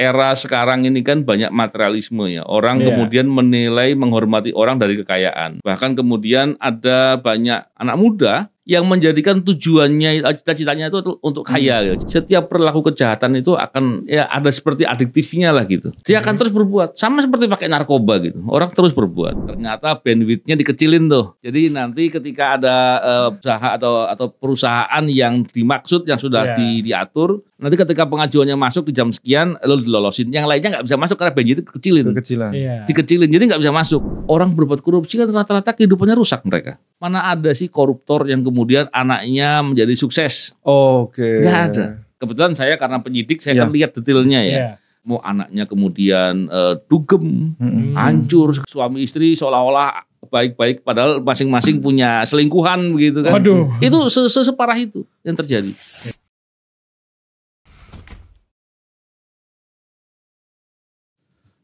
era sekarang ini kan banyak materialisme ya. Orang yeah. kemudian menilai menghormati orang dari kekayaan. Bahkan kemudian ada banyak anak muda yang menjadikan tujuannya cita-citanya itu untuk hmm. kaya gitu. Setiap perilaku kejahatan itu akan ya ada seperti adiktifnya lah gitu. Dia akan hmm. terus berbuat sama seperti pakai narkoba gitu. Orang terus berbuat. Ternyata bandwidthnya dikecilin tuh. Jadi nanti ketika ada uh, usaha atau atau perusahaan yang dimaksud yang sudah yeah. di, diatur, nanti ketika pengajuannya masuk di jam sekian lo dilolosin. Yang lainnya nggak bisa masuk karena bandwidth kecilin kecilan Yeah. Dikecilin. Jadi nggak bisa masuk. Orang berbuat korupsi kan rata-rata kehidupannya rusak mereka. Mana ada sih koruptor yang kemudian kemudian anaknya menjadi sukses. Oke. Okay. Gak ada. Kebetulan saya karena penyidik saya yeah. kan lihat detailnya ya. Yeah. Mau anaknya kemudian uh, dugem, hmm. hancur, suami istri seolah-olah baik-baik padahal masing-masing punya selingkuhan begitu kan. Waduh. Itu seseparah itu yang terjadi.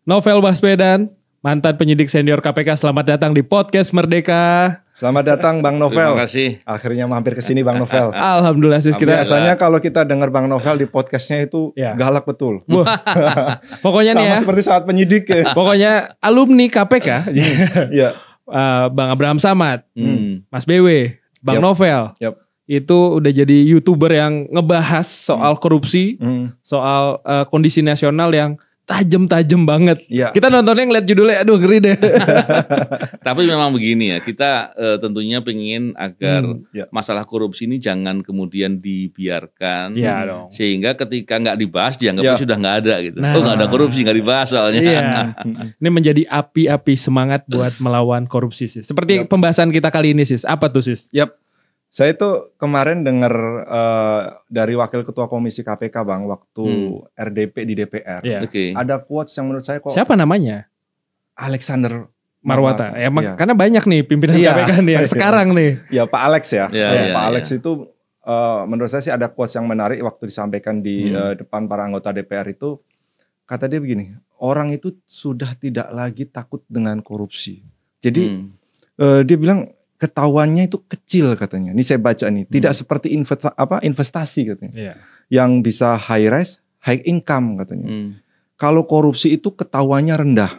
Novel Baswedan, mantan penyidik senior KPK, selamat datang di podcast Merdeka. Selamat datang Bang Novel. Terima kasih. Akhirnya mampir ke sini Bang Novel. Alhamdulillah sih kita. Biasanya kalau kita dengar Bang Novel di podcastnya itu ya. galak betul. Pokoknya Sama nih ya. seperti saat penyidik ya. Pokoknya alumni KPK. Iya. uh, Bang Abraham Samad, hmm. Mas BW, Bang yep. Novel. Yep itu udah jadi youtuber yang ngebahas soal korupsi, hmm. soal uh, kondisi nasional yang tajam-tajam banget. Ya. Kita nontonnya ngeliat judulnya, aduh ngeri deh. Tapi memang begini ya, kita uh, tentunya pengen agar hmm, ya. masalah korupsi ini jangan kemudian dibiarkan, ya, dong. sehingga ketika nggak dibahas dianggapnya iya. sudah nggak ada gitu. Nah. Oh nggak ada korupsi nggak dibahas soalnya. Ya. ini menjadi api-api semangat buat melawan korupsi sih. Seperti yep. pembahasan kita kali ini sih, apa tuh sih? Yap saya itu kemarin dengar uh, eh, dari wakil ketua komisi KPK Bang waktu hmm. RDP di DPR. Yeah. Okay. Ada quotes yang menurut saya kok Siapa namanya? Alexander Marwata. Marwata. Ya, ya. karena banyak nih pimpinan yeah. KPK nih yang sekarang nih. Ya Pak Alex ya. ya, yeah, iya, Pak yeah. Alex iya. itu uh, menurut saya sih ada quotes yang menarik waktu disampaikan di hmm. uh, depan para anggota DPR itu kata dia begini, orang itu sudah tidak lagi takut dengan korupsi. Jadi hmm. uh, dia bilang ketahuannya itu kecil katanya. Ini saya baca nih, tidak hmm. seperti investa, apa investasi katanya. Yeah. Yang bisa high rise, high income katanya. Hmm. Kalau korupsi itu ketahuannya rendah.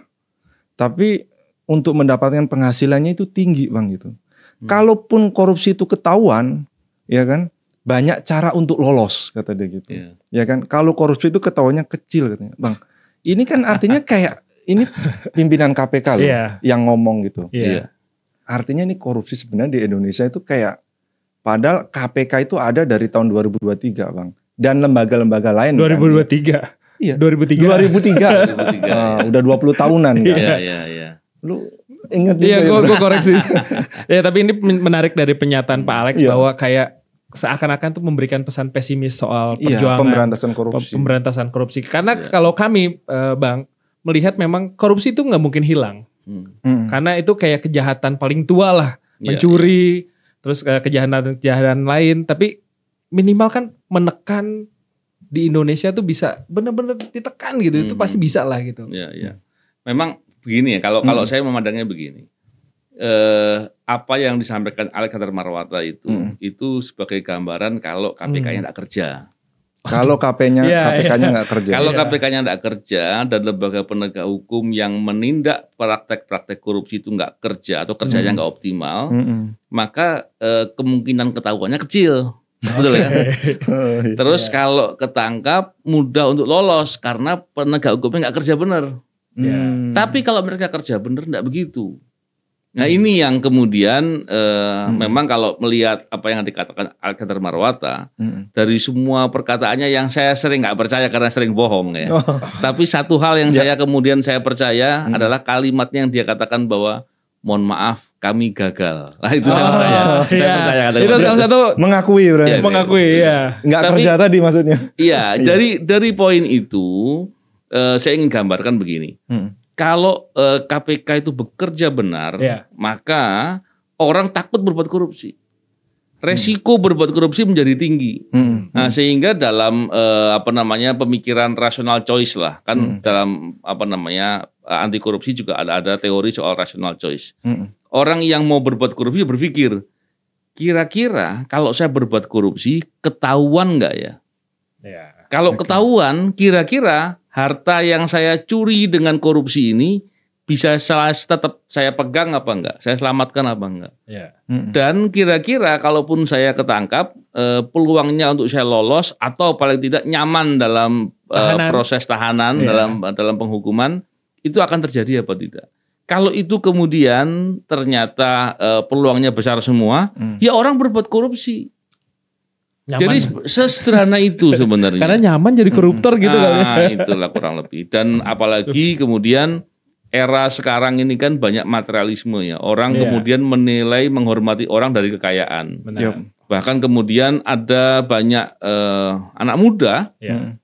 Tapi untuk mendapatkan penghasilannya itu tinggi, Bang gitu. Hmm. Kalaupun korupsi itu ketahuan, ya kan? Banyak cara untuk lolos kata dia gitu. Yeah. Ya kan? Kalau korupsi itu ketahuannya kecil katanya. Bang, ini kan artinya kayak ini pimpinan KPK loh yeah. yang ngomong gitu. Yeah. Artinya ini korupsi sebenarnya di Indonesia itu kayak padahal KPK itu ada dari tahun 2023, Bang. Dan lembaga-lembaga lain 2023. Kan? Iya. 2003. 2003. 2003. Uh, udah 20 tahunan kan. Iya, iya, iya. Lu ingat Iya, gue ya, koreksi. ya, tapi ini menarik dari pernyataan Pak Alex iya. bahwa kayak seakan-akan tuh memberikan pesan pesimis soal iya, perjuangan iya, pemberantasan korupsi. Pemberantasan korupsi. Karena iya. kalau kami, uh, Bang, melihat memang korupsi itu nggak mungkin hilang. Hmm. Karena itu kayak kejahatan paling tua lah, iya, mencuri, yeah. terus eh, kejahatan-kejahatan lain. Tapi minimal kan menekan di Indonesia tuh bisa benar-benar ditekan gitu, hmm. itu pasti bisa lah gitu. Iya, yeah, iya. Yeah. Memang begini ya, kalau hmm. kalau saya memandangnya begini. Eh, apa yang disampaikan Alexander Marwata itu hmm. itu sebagai gambaran kalau KPK-nya hmm. kerja. Kalau KP-nya yeah, KPK-nya iya. nggak kerja. Kalau yeah. KPK-nya nggak kerja dan lembaga penegak hukum yang menindak praktek-praktek korupsi itu nggak kerja atau kerjanya nggak mm. optimal, mm -mm. maka eh, kemungkinan ketahuannya kecil. Betul ya. Oh, iya. Terus yeah. kalau ketangkap mudah untuk lolos karena penegak hukumnya nggak kerja benar. Yeah. Hmm. Tapi kalau mereka kerja benar nggak begitu. Nah hmm. ini yang kemudian eh, hmm. memang kalau melihat apa yang dikatakan Alkitab Marwata hmm. dari semua perkataannya yang saya sering nggak percaya karena sering bohong ya. Oh. Tapi satu hal yang yeah. saya kemudian saya percaya hmm. adalah kalimatnya yang dia katakan bahwa mohon maaf kami gagal. Nah itu oh, saya percaya. Iya. Saya percaya kata Itu salah satu mengakui berarti. Ya, mengakui ya. Enggak iya. kerja tadi maksudnya. Iya, iya, dari dari poin itu uh, saya ingin gambarkan begini. Hmm kalau uh, eh, KPK itu bekerja benar, yeah. maka orang takut berbuat korupsi. Resiko hmm. berbuat korupsi menjadi tinggi. Hmm. hmm. Nah, sehingga dalam uh, apa namanya pemikiran rasional choice lah, kan hmm. dalam apa namanya anti korupsi juga ada ada teori soal rasional choice. Hmm. hmm. Orang yang mau berbuat korupsi ya berpikir, kira-kira kalau saya berbuat korupsi ketahuan nggak ya? Iya. Kalau okay. ketahuan, kira-kira harta yang saya curi dengan korupsi ini bisa salah tetap saya pegang apa enggak? Saya selamatkan apa enggak? Yeah. Dan kira-kira kalaupun saya ketangkap, eh, peluangnya untuk saya lolos atau paling tidak nyaman dalam eh, tahanan. proses tahanan yeah. dalam dalam penghukuman itu akan terjadi apa tidak? Kalau itu kemudian ternyata eh, peluangnya besar semua, hmm. ya orang berbuat korupsi Nyaman. Jadi sesederhana itu sebenarnya. Karena nyaman jadi koruptor hmm. gitu nah, kan. Ya. Ah, itulah kurang lebih. Dan apalagi kemudian era sekarang ini kan banyak materialisme ya. Orang yeah. kemudian menilai menghormati orang dari kekayaan. Benar. Yep. Bahkan kemudian ada banyak uh, anak muda yeah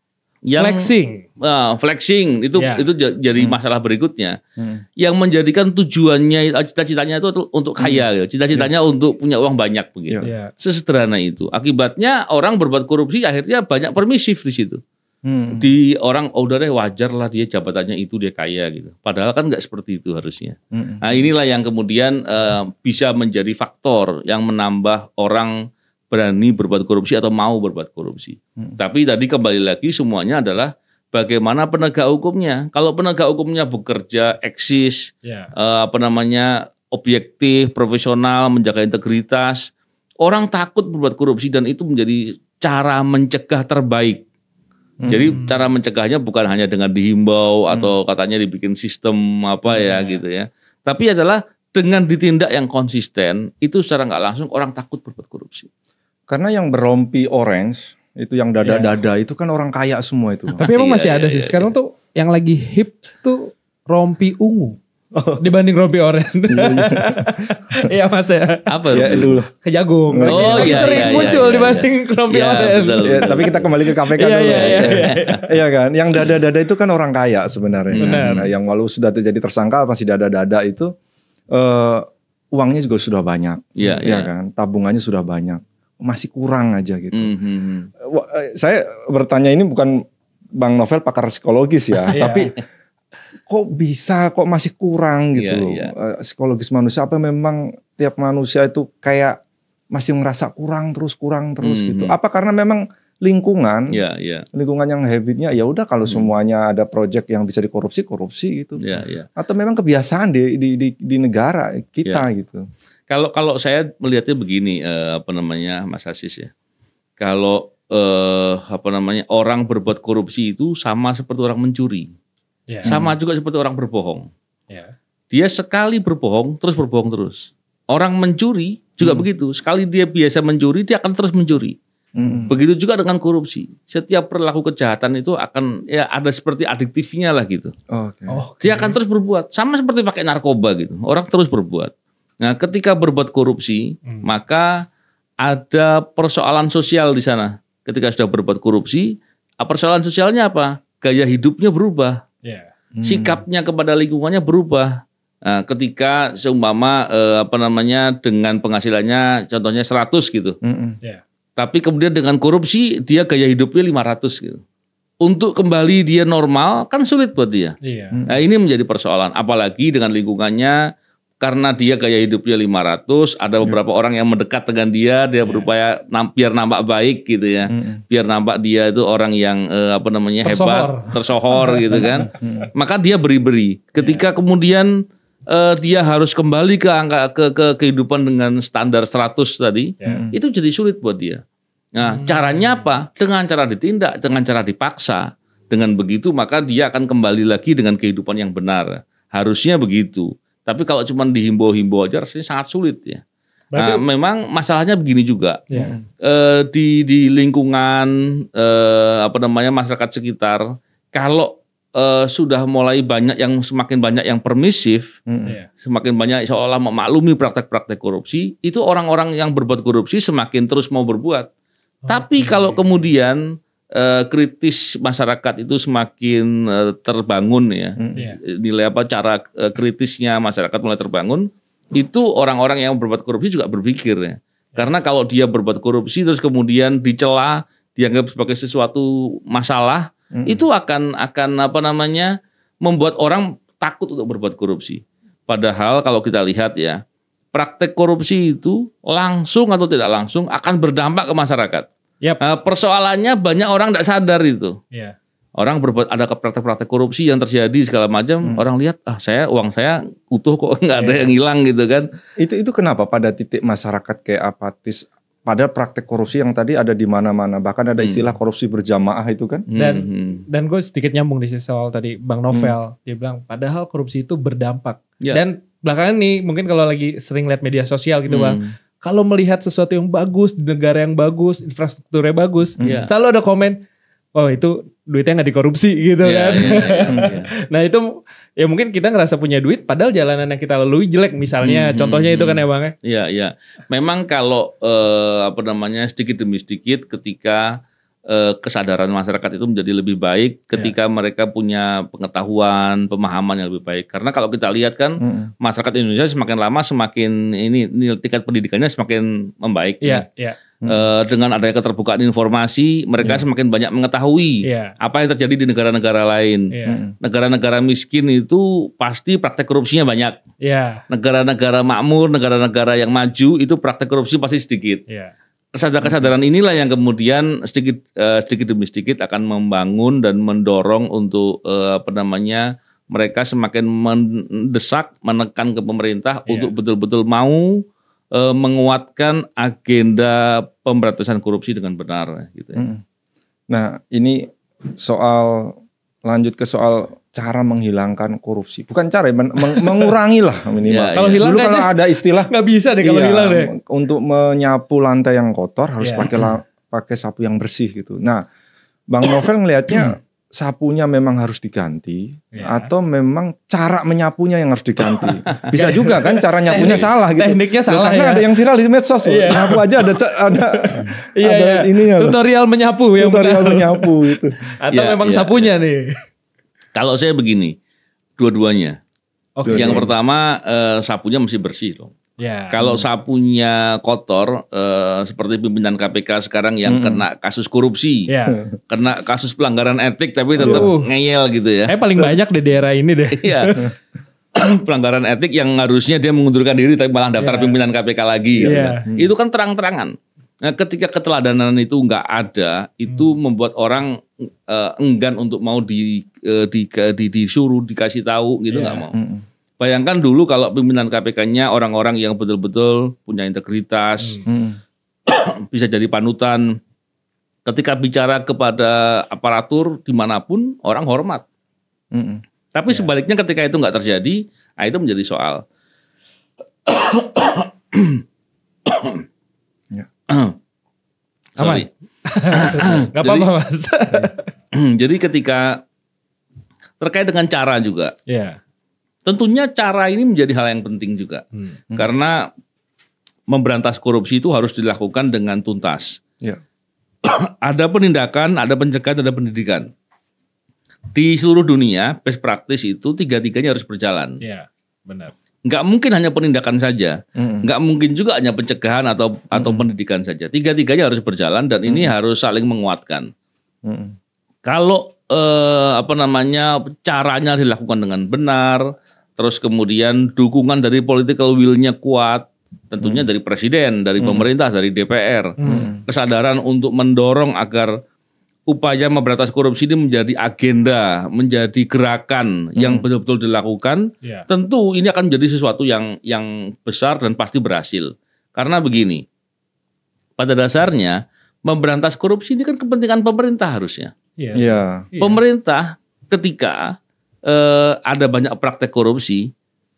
yang flexing, uh, flexing itu yeah. itu jadi hmm. masalah berikutnya. Hmm. Yang menjadikan tujuannya cita-citanya itu untuk hmm. kaya, hmm. cita-citanya yeah. untuk punya uang banyak begitu. Yeah. Ya. Sesederhana itu. Akibatnya orang berbuat korupsi akhirnya banyak permisif di situ. Hmm. Di orang ordernya oh, udah wajar lah dia jabatannya itu dia kaya gitu. Padahal kan nggak seperti itu harusnya. Hmm. Nah inilah yang kemudian uh, bisa menjadi faktor yang menambah orang berani berbuat korupsi atau mau berbuat korupsi. Hmm. Tapi tadi kembali lagi semuanya adalah bagaimana penegak hukumnya. Kalau penegak hukumnya bekerja eksis, yeah. Ya. apa namanya objektif, profesional, menjaga integritas, orang takut berbuat korupsi dan itu menjadi cara mencegah terbaik. Hmm. Jadi cara mencegahnya bukan hanya dengan dihimbau hmm. atau katanya dibikin sistem apa ya hmm. gitu ya. Tapi adalah dengan ditindak yang konsisten itu secara nggak langsung orang takut berbuat korupsi. Karena yang berompi orange itu yang dada-dada yeah. itu kan orang kaya semua itu. Tapi emang iya, masih ada iya, sih. Iya, Sekarang tuh yang lagi hip tuh rompi ungu. Oh. dibanding rompi orange. Iya mas ya. Apa? Ya dulu. Ke jagung. Oh iya. Sering iya, muncul iya, dibanding iya. rompi ya, Ya, tapi kita kembali ke KPK dulu. Iya, ya. iya, iya, iya. kan. Yang dada-dada itu kan orang kaya sebenarnya. Benar. Nah, yang walau sudah terjadi tersangka masih dada-dada itu uh, uangnya juga sudah banyak. Iya, iya. kan. Tabungannya sudah banyak masih kurang aja gitu. Mm -hmm. hmm, hmm. Eh, saya bertanya ini bukan Bang Novel pakar psikologis ya, iya. tapi kok bisa kok masih kurang gitu yeah, loh. Yeah. Iya. Psikologis manusia apa memang tiap manusia itu kayak masih ngerasa kurang terus kurang terus mm -hmm. gitu. Hmm. Apa karena memang lingkungan, ya, ya. lingkungan yang habitnya ya udah kalau hmm. semuanya ada proyek yang bisa dikorupsi korupsi gitu, ya, ya. atau memang kebiasaan di di di, di negara kita ya. gitu. Kalau kalau saya melihatnya begini eh, apa namanya Mas Asis ya. Kalau eh, apa namanya orang berbuat korupsi itu sama seperti orang mencuri. Yeah. Sama juga seperti orang berbohong. Yeah. Dia sekali berbohong terus berbohong terus. Orang mencuri juga hmm. begitu. Sekali dia biasa mencuri dia akan terus mencuri. Hmm. Begitu juga dengan korupsi. Setiap perilaku kejahatan itu akan ya ada seperti adiktifnya lah gitu. Okay. Okay. Dia akan terus berbuat. Sama seperti pakai narkoba gitu. Orang terus berbuat. Nah, ketika berbuat korupsi, hmm. maka ada persoalan sosial di sana. Ketika sudah berbuat korupsi, ah, persoalan sosialnya apa? Gaya hidupnya berubah, yeah. hmm. sikapnya kepada lingkungannya berubah. Nah, ketika seumpama eh, apa namanya dengan penghasilannya contohnya 100 gitu. Mm -mm. Yeah. Tapi kemudian dengan korupsi dia gaya hidupnya 500 gitu. Untuk kembali dia normal kan sulit buat dia. Yeah. Hmm. Nah, ini menjadi persoalan apalagi dengan lingkungannya karena dia gaya hidupnya 500, ada ya. beberapa yeah. orang yang mendekat dengan dia, dia yeah. berupaya nam, biar nampak baik gitu ya. Mm. Biar nampak dia itu orang yang eh, apa namanya tersohor. hebat, tersohor gitu kan. Maka dia beri-beri. Ketika yeah. kemudian eh, dia harus kembali ke angka ke, ke kehidupan dengan standar 100 tadi, yeah. itu jadi sulit buat dia. Nah, mm. caranya apa? Dengan cara ditindak, dengan cara dipaksa. Dengan begitu maka dia akan kembali lagi dengan kehidupan yang benar. Harusnya begitu. Tapi kalau cuma dihimbau-himbau aja rasanya sangat sulit ya. nah, memang masalahnya begini juga ya. e, di di lingkungan e, apa namanya masyarakat sekitar kalau e, sudah mulai banyak yang semakin banyak yang permisif, hmm. semakin banyak seolah memaklumi praktek-praktek korupsi, itu orang-orang yang berbuat korupsi semakin terus mau berbuat. Oh, Tapi okay. Iya, kalau iya. kemudian Eh, kritis masyarakat itu semakin eh, terbangun ya. Hmm. Nilai apa cara eh, kritisnya masyarakat mulai terbangun, itu orang-orang yang berbuat korupsi juga berpikir ya. Karena kalau dia berbuat korupsi terus kemudian dicela, dianggap sebagai sesuatu masalah, hmm. itu akan akan apa namanya membuat orang takut untuk berbuat korupsi. Padahal kalau kita lihat ya, praktek korupsi itu langsung atau tidak langsung akan berdampak ke masyarakat. Yep. Uh, eh, persoalannya banyak orang tidak sadar itu. Yeah. Orang berbuat ada praktek-praktek korupsi yang terjadi segala macam. Hmm. Orang lihat ah saya uang saya utuh kok nggak yeah. ada iya. yang hilang gitu kan. Itu itu kenapa pada titik masyarakat kayak apatis pada praktek korupsi yang tadi ada di mana-mana bahkan ada hmm. istilah hmm. korupsi berjamaah itu kan hmm, dan hmm. dan gue sedikit nyambung di sisi soal tadi bang hmm. Novel hmm. dia bilang padahal korupsi itu berdampak yeah. dan belakangan nih mungkin kalau lagi sering lihat media sosial gitu hmm. bang kalau melihat sesuatu yang bagus di negara yang bagus, infrastrukturnya bagus, yeah. selalu ada komen, "Oh, itu duitnya nggak dikorupsi gitu yeah, kan. Yeah, yeah, iya. iya. nah itu ya mungkin kita ngerasa punya duit padahal jalanan yang kita lalui jelek misalnya. Mm-hmm, contohnya itu kan ya hmm. bang? Ya? Iya yeah. Memang kalau eh, apa namanya sedikit demi sedikit ketika Eh, kesadaran masyarakat itu menjadi lebih baik ketika yeah. mereka punya pengetahuan, pemahaman yang lebih baik. Karena kalau kita lihat kan hmm masyarakat Indonesia semakin lama semakin ini nilai tingkat pendidikannya semakin membaik. Yeah, ya. yeah. Ya. Ya. e, dengan adanya keterbukaan informasi, mereka yeah. semakin banyak mengetahui yeah. apa yang terjadi di negara-negara lain. negara ya. Negara-negara miskin itu pasti praktek korupsinya banyak. Negara-negara makmur, negara-negara yang maju itu praktek korupsi pasti sedikit kesadaran-kesadaran inilah yang kemudian sedikit uh, sedikit demi sedikit akan membangun dan mendorong untuk uh, apa namanya mereka semakin mendesak menekan ke pemerintah yeah. untuk betul-betul mau uh, menguatkan agenda pemberantasan korupsi dengan benar gitu ya. Nah, ini soal lanjut ke soal cara menghilangkan korupsi. Bukan cara, ya, men meng mengurangi lah ya, minimal. ya, kalau hilang Dulu kan kalau ya? ada istilah nggak bisa deh kalau iya, hilang deh. Untuk menyapu lantai yang kotor harus ya. pakai pakai sapu yang bersih gitu. Nah, Bang Novel ngelihatnya sapunya memang harus diganti ya. atau memang cara menyapunya yang harus diganti. Bisa juga kan cara nyapunya Teknik, salah gitu. Tekniknya salah loh, karena ya. ada yang viral di medsos loh. Iya. Nyapu aja ada ada iya, ada iya. ininya. Tutorial menyapu yang Tutorial menyapu itu. Atau ya, memang ya, sapunya nih. Kalau saya begini, dua-duanya. Okay. Yang pertama uh, sapunya mesti bersih loh. Yeah. Kalau sapunya kotor eh, seperti pimpinan KPK sekarang yang hmm. kena kasus korupsi, yeah. kena kasus pelanggaran etik tapi tetap uh. ngeyel gitu ya. Kayak paling banyak di daerah ini deh. Iya. pelanggaran etik yang harusnya dia mengundurkan diri tapi malah daftar yeah. pimpinan KPK lagi. Yeah. Gitu. Hmm. Itu kan terang-terangan. Nah, ketika keteladanan itu nggak ada, itu hmm. membuat orang uh, enggan untuk mau di, uh, di, di disuruh dikasih tahu gitu iya. nggak yeah. mau. Mm. Bayangkan dulu kalau pimpinan KPK-nya orang-orang yang betul-betul punya integritas, mm. mm. bisa jadi panutan. Ketika bicara kepada aparatur dimanapun orang hormat. Mm. Tapi yeah. sebaliknya ketika itu nggak terjadi, nah itu menjadi soal. Iya. Sorry. Gak apa-apa mas. Iya. jadi ketika terkait dengan cara juga. Yeah. Tentunya cara ini menjadi hal yang penting juga. Hmm. hmm. Karena memberantas korupsi itu harus dilakukan dengan tuntas. Iya. ada penindakan, ada pencegahan, ada pendidikan. Di seluruh dunia best practice itu tiga-tiganya harus berjalan. Iya, benar nggak mungkin hanya penindakan saja, mm. nggak mungkin juga hanya pencegahan atau mm. atau pendidikan saja. Tiga-tiganya harus berjalan dan ini harus saling menguatkan. Mm. Kalau eh, apa namanya caranya dilakukan dengan benar, terus kemudian dukungan dari political will-nya kuat, tentunya mm. dari presiden, dari mm. pemerintah, dari DPR, mm. kesadaran untuk mendorong agar upaya memberantas korupsi ini menjadi agenda, menjadi gerakan hmm. yang betul-betul dilakukan, yeah. tentu ini akan menjadi sesuatu yang yang besar dan pasti berhasil. Karena begini, pada dasarnya memberantas korupsi ini kan kepentingan pemerintah harusnya. Yeah. Yeah. Ya. Pemerintah ketika eh, ada banyak praktek korupsi,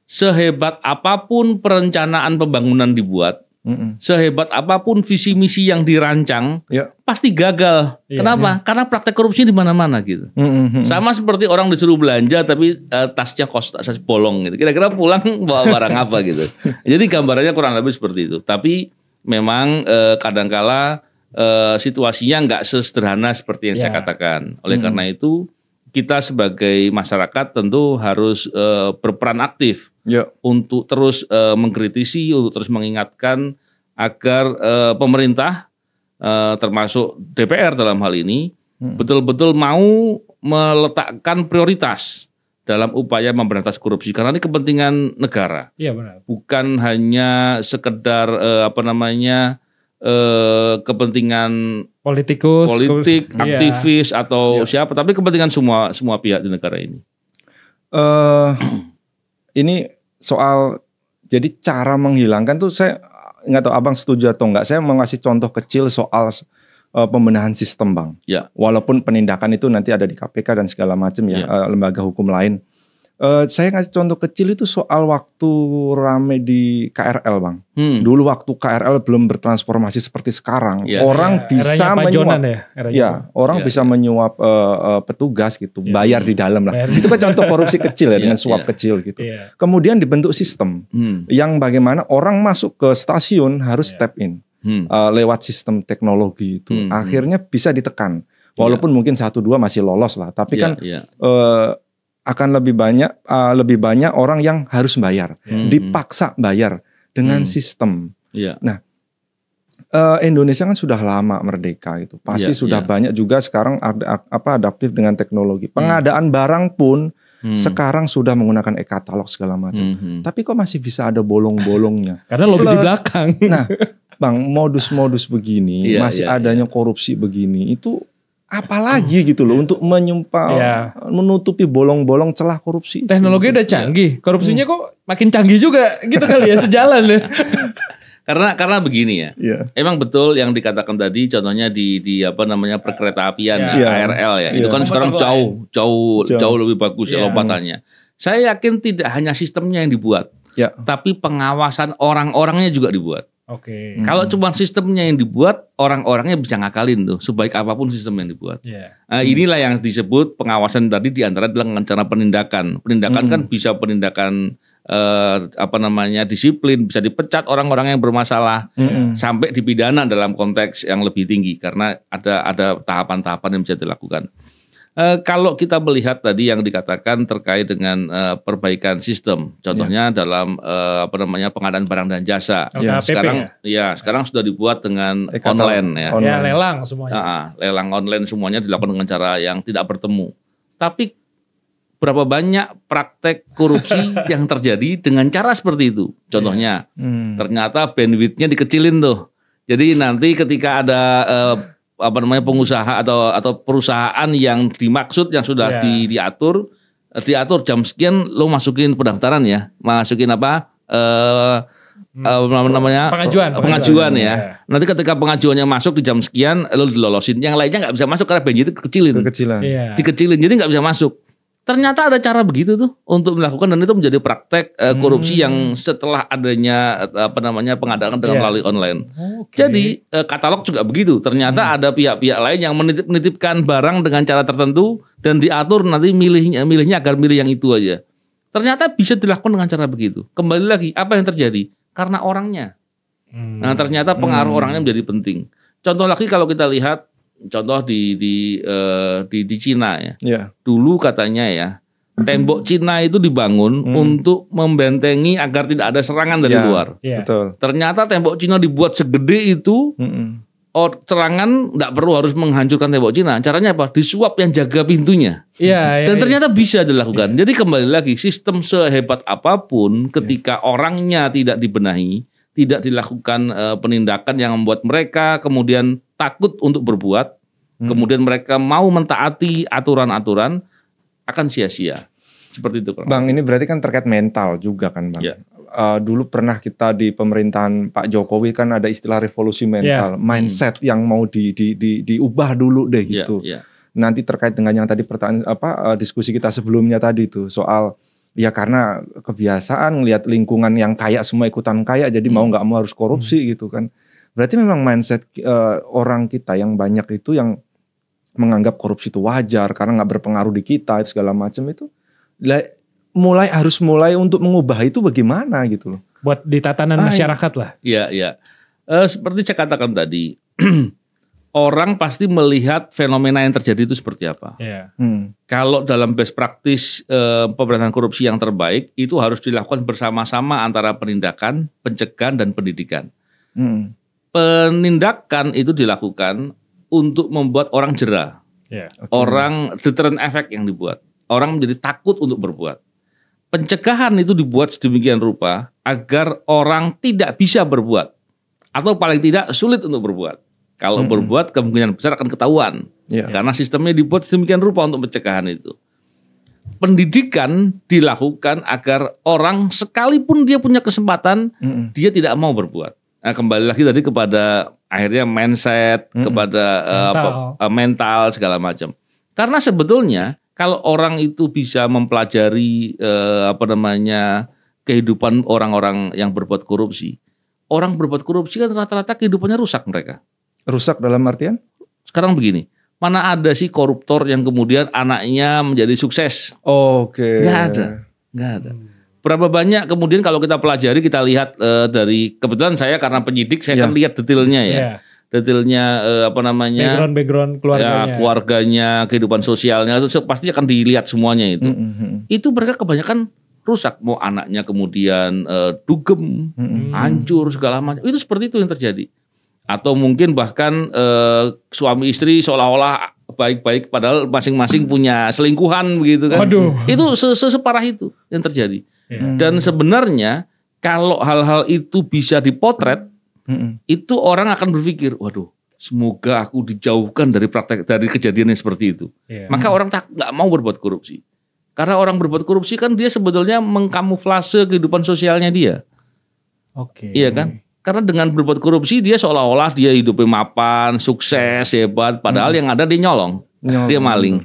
sehebat apapun perencanaan pembangunan dibuat, Mm-mm. Sehebat apapun visi misi yang dirancang, yeah. pasti gagal. Yeah, Kenapa? Yeah. Karena praktek korupsi di mana-mana gitu. Mm-hmm. Sama seperti orang disuruh belanja tapi uh, tasnya kos tas bolong gitu. Kira-kira pulang bawa barang apa gitu. Jadi gambarannya kurang lebih seperti itu. Tapi memang uh, kadangkala uh, situasinya nggak sesederhana seperti yang yeah. saya ya. katakan. Oleh mm-hmm. karena itu kita sebagai masyarakat tentu harus uh, berperan aktif ya. untuk terus uh, mengkritisi, untuk terus mengingatkan agar uh, pemerintah uh, termasuk DPR dalam hal ini hmm. betul-betul hmm. mau meletakkan prioritas dalam upaya memberantas korupsi karena ini kepentingan negara. Iya benar. Bukan hanya sekedar uh, apa namanya kepentingan politikus, politik, ke, iya. aktivis iya. atau iya. siapa, tapi kepentingan semua semua pihak di negara ini. Uh, ini soal jadi cara menghilangkan tuh saya nggak tahu abang setuju atau nggak. Saya mau ngasih contoh kecil soal uh, pembenahan sistem bang. Ya. Walaupun penindakan itu nanti ada di KPK dan segala macam ya, ya. Uh, lembaga hukum lain. Uh, saya ngasih contoh kecil itu soal waktu rame di KRL bang. Hmm. Dulu waktu KRL belum bertransformasi seperti sekarang, iya. Iya, ya, iya, orang ya. bisa menyuap, ya, ya orang ya, bisa ya. menyuap uh, uh, eh, petugas gitu, ya. bayar di dalam lah. Bayar. Itu kan contoh korupsi kecil ya dengan suap ya. kecil gitu. Ya. Kemudian dibentuk sistem hmm. yang bagaimana orang masuk ke stasiun harus ya. step in hmm. uh, lewat sistem teknologi itu, hmm. hmm. akhirnya bisa ditekan. Walaupun ya. mungkin satu dua masih lolos lah, tapi ya, kan. Ya. Uh, akan lebih banyak uh, lebih banyak orang yang harus bayar, hmm. dipaksa bayar dengan hmm. sistem. Yeah. Nah, uh, Indonesia kan sudah lama merdeka itu, pasti yeah, sudah yeah. banyak juga sekarang ad, apa adaptif dengan teknologi. Hmm. Pengadaan hmm. barang pun hmm. sekarang sudah menggunakan e-katalog segala macam. Hmm. Tapi kok masih bisa ada bolong-bolongnya? Karena lobby Plus, di belakang. nah, bang modus-modus begini, yeah, masih yeah, adanya yeah. korupsi begini, itu apalagi gitu loh untuk menyumpal ya. menutupi bolong-bolong celah korupsi teknologi udah canggih iya. korupsinya hmm. kok makin canggih juga gitu kali ya sejalan deh ya. karena karena begini ya ya. emang betul yang dikatakan tadi contohnya di di apa namanya perkeretaapian apian Ya, KRL ya ya. itu iya. kan sekarang jauh jauh jauh, jauh lebih bagus ya iya. lompatannya saya yakin tidak hanya sistemnya yang dibuat Ya. tapi pengawasan orang-orangnya juga dibuat Oke. Okay. Hmm. Kalau cuma sistemnya yang dibuat, orang-orangnya bisa ngakalin tuh, sebaik apapun sistem yang dibuat. Yeah. Nah, inilah yang disebut pengawasan tadi di antara adalah rencana penindakan. Penindakan kan hmm. kan bisa penindakan eh, apa namanya disiplin, bisa dipecat orang-orang yang bermasalah hmm. sampai dipidana dalam konteks yang lebih tinggi karena ada ada tahapan-tahapan yang bisa dilakukan. Eh, kalau kita melihat tadi yang dikatakan terkait dengan e, perbaikan sistem, contohnya yeah. dalam e, apa namanya pengadaan barang dan jasa. Yeah. Oh, sekarang ya? ya sekarang sudah dibuat dengan e online ya. Online. Ya lelang semuanya. Nah, lelang online semuanya dilakukan dengan cara yang tidak bertemu. Tapi berapa banyak praktek korupsi yang terjadi dengan cara seperti itu? Contohnya, yeah. hmm. ternyata bandwidthnya dikecilin tuh. Jadi nanti ketika ada uh, apa namanya pengusaha atau atau perusahaan yang dimaksud yang sudah yeah. di, diatur diatur jam sekian lo masukin pendaftaran ya masukin apa eh uh, uh, namanya eh, pengajuan pengajuan, ya. Iya. nanti ketika pengajuannya masuk di jam sekian lo dilolosin yang lainnya nggak bisa masuk karena banjir itu kecilin kekecilan yeah. dikecilin jadi nggak bisa masuk Ternyata ada cara begitu tuh untuk melakukan dan itu menjadi praktek uh, korupsi hmm. yang setelah adanya eh, apa namanya pengadaan dengan yeah. Iya. melalui online. Okay. Jadi uh, katalog juga begitu. Ternyata hmm. ada pihak-pihak lain yang menitip menitipkan barang dengan cara tertentu dan diatur nanti milihnya milihnya agar milih yang itu aja. Ternyata bisa dilakukan dengan cara begitu. Kembali lagi apa yang terjadi? Karena orangnya. Nah, hmm. Nah ternyata pengaruh hmm. orangnya menjadi penting. Contoh lagi kalau kita lihat contoh di di uh, di, di Cina ya. Yeah. Dulu katanya ya tembok Cina itu dibangun hmm. untuk membentengi agar tidak ada serangan dari yeah. luar. Yeah. Betul. Ternyata tembok Cina dibuat segede itu. Hmm. Oh, serangan nggak perlu harus menghancurkan tembok Cina. Caranya apa? Disuap yang jaga pintunya. Iya. Hmm. Yeah, Dan iya. ternyata bisa dilakukan. Iya. Jadi kembali lagi sistem sehebat apapun, iya. ketika orangnya tidak dibenahi, tidak dilakukan uh, penindakan yang membuat mereka kemudian takut untuk berbuat, hmm. kemudian mereka mau mentaati aturan-aturan akan sia-sia. Seperti itu, Bang. Bang, ini berarti kan terkait mental juga kan, Bang. Ya. Uh, dulu pernah kita di pemerintahan Pak Jokowi kan ada istilah revolusi iya. mental, yeah. Hmm. mindset hmm. yang mau di, di, di, diubah dulu deh iya, gitu. Yeah, yeah. Nanti terkait dengan yang tadi pertanyaan apa eh, diskusi kita sebelumnya tadi itu soal ya karena kebiasaan lihat lingkungan yang kaya semua ikutan kaya jadi hmm. mau nggak mau harus korupsi hmm. gitu kan Berarti memang mindset uh, orang kita yang banyak itu yang menganggap korupsi itu wajar karena nggak berpengaruh di kita segala macam itu mulai harus mulai untuk mengubah itu bagaimana gitu loh. Buat di tatanan Ay. Ah, iya. masyarakat lah. Iya, iya. Uh, seperti saya katakan tadi, orang pasti melihat fenomena yang terjadi itu seperti apa. Yeah. Hmm. Kalau dalam best practice uh, pemberantasan korupsi yang terbaik itu harus dilakukan bersama-sama antara penindakan, pencegahan dan pendidikan. Hmm penindakan itu dilakukan untuk membuat orang jera, yeah, okay. orang deterrent efek yang dibuat, orang menjadi takut untuk berbuat. Pencegahan itu dibuat sedemikian rupa agar orang tidak bisa berbuat atau paling tidak sulit untuk berbuat. Kalau -hmm. berbuat kemungkinan besar akan ketahuan yeah. karena sistemnya dibuat sedemikian rupa untuk pencegahan itu. Pendidikan dilakukan agar orang sekalipun dia punya kesempatan mm -hmm. dia tidak mau berbuat Nah, kembali lagi tadi kepada akhirnya mindset, hmm. kepada eh, mental. Uh, mental segala macam. Karena sebetulnya kalau orang itu bisa mempelajari uh, apa namanya kehidupan orang-orang yang berbuat korupsi, orang berbuat korupsi kan rata-rata kehidupannya rusak mereka. Rusak dalam artian? Sekarang begini, mana ada sih koruptor yang kemudian anaknya menjadi sukses? Oke. Okay. Gak ada, gak ada. Hmm berapa banyak kemudian kalau kita pelajari kita lihat uh, dari kebetulan saya karena penyidik saya yeah. Iya. kan lihat detailnya ya. Yeah detailnya uh, apa namanya background background ya, keluarganya, ya, keluarganya, kehidupan sosialnya itu pasti akan dilihat semuanya itu. Mm -hmm. Itu mereka kebanyakan rusak, mau anaknya kemudian uh, dugem, mm -hmm. hancur segala macam. Itu seperti itu yang terjadi. Atau mungkin bahkan uh, suami istri seolah-olah baik-baik padahal masing-masing punya selingkuhan begitu kan. Waduh. Itu se -se separah itu yang terjadi. Iya. Hmm. Dan sebenarnya kalau hal-hal itu bisa dipotret, hmm. itu orang akan berpikir, waduh, semoga aku dijauhkan dari praktek dari kejadian yang seperti itu. Yeah. Maka orang tak nggak mau berbuat korupsi. Karena orang berbuat korupsi kan dia sebetulnya mengkamuflase kehidupan sosialnya dia. Oke. Okay. Iya kan? Karena dengan berbuat korupsi dia seolah-olah dia hidupnya mapan, sukses, hebat, padahal hmm. yang ada dia nyolong, nyolong. dia maling.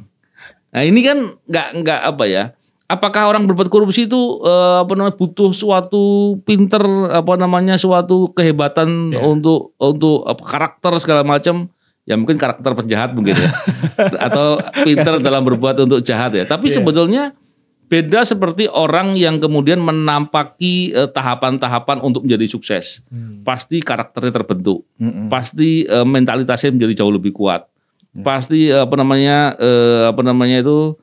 Nah ini kan nggak nggak apa ya? apakah orang berbuat korupsi itu uh, apa namanya butuh suatu pinter apa namanya suatu kehebatan yeah. untuk untuk apa, karakter segala macam ya mungkin karakter penjahat mungkin ya atau pinter dalam berbuat untuk jahat ya tapi yeah. sebetulnya beda seperti orang yang kemudian menampaki eh, tahapan-tahapan uh, untuk menjadi sukses hmm. pasti karakternya terbentuk hmm. pasti uh, mentalitasnya menjadi jauh lebih kuat hmm. pasti uh, apa namanya uh, apa namanya itu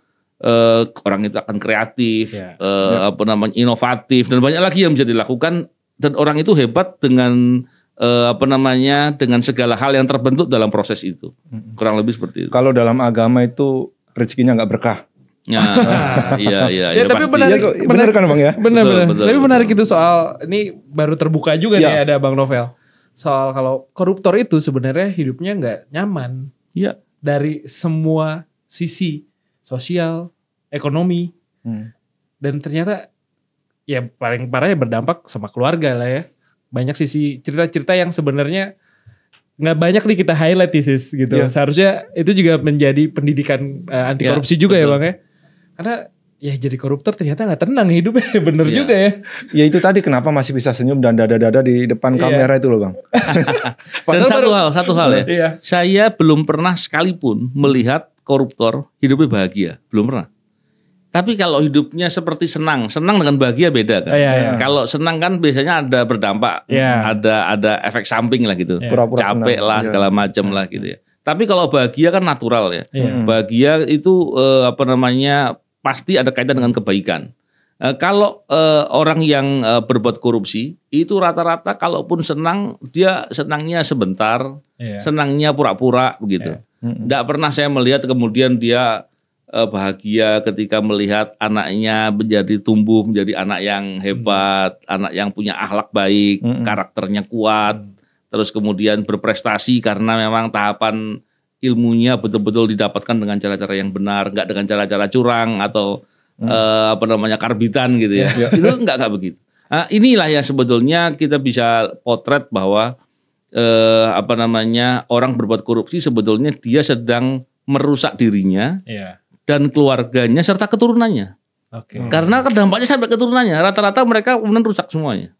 uh, orang itu akan kreatif, yeah. Ya. Uh, yeah. apa namanya inovatif dan banyak lagi yang bisa dilakukan dan orang itu hebat dengan uh, apa namanya dengan segala hal yang terbentuk dalam proses itu kurang lebih seperti itu. Kalau dalam agama itu rezekinya nggak berkah. Ya, iya, iya, ya, ya, tapi benar, menarik, ya, benar kan bang ya? Benar, benar. tapi menarik itu soal ini baru terbuka juga ya. nih ada bang Novel soal kalau koruptor itu sebenarnya hidupnya nggak nyaman. Iya. Dari semua sisi sosial, ekonomi. Hmm. Dan ternyata ya paling parah berdampak sama keluarga lah ya. Banyak sisi cerita-cerita yang sebenarnya nggak banyak nih kita highlight sis gitu. Yeah. Seharusnya itu juga menjadi pendidikan uh, eh, anti korupsi yeah, juga ya, betul. ya bang ya. Karena ya jadi koruptor ternyata nggak tenang hidupnya bener yeah. juga ya. Ya itu tadi kenapa masih bisa senyum dan dada-dada di depan yeah. kamera itu loh bang. dan satu hal, satu hal ya. Iya. Saya belum pernah sekalipun melihat koruptor hidupnya bahagia? Belum pernah. Tapi kalau hidupnya seperti senang, senang dengan bahagia beda kan. Yeah, yeah. Kalau senang kan biasanya ada berdampak, yeah. ada ada efek samping lah gitu. Yeah. Pura -pura Capek senang. lah iya. segala macam yeah. lah gitu ya. Tapi kalau bahagia kan natural ya. Yeah. Hmm. Bahagia itu eh, apa namanya pasti ada kaitan dengan kebaikan. Eh, kalau eh, orang yang eh, berbuat korupsi itu rata-rata kalaupun senang dia senangnya sebentar, yeah. senangnya pura-pura begitu. Yeah. Tidak pernah saya melihat kemudian dia eh, bahagia ketika melihat anaknya menjadi tumbuh menjadi anak yang hebat, hmm. anak yang punya akhlak baik, hmm. karakternya kuat, terus kemudian berprestasi karena memang tahapan ilmunya betul-betul didapatkan dengan cara-cara yang benar, nggak dengan cara-cara curang atau hmm. eh, apa namanya karbitan gitu ya. ya, ya. Itu nggak kayak begitu. Nah, inilah yang sebetulnya kita bisa potret bahwa eh, apa namanya orang berbuat korupsi sebetulnya dia sedang merusak dirinya iya. dan keluarganya serta keturunannya. Okay. Hmm. Karena dampaknya sampai keturunannya rata-rata mereka kemudian rusak semuanya.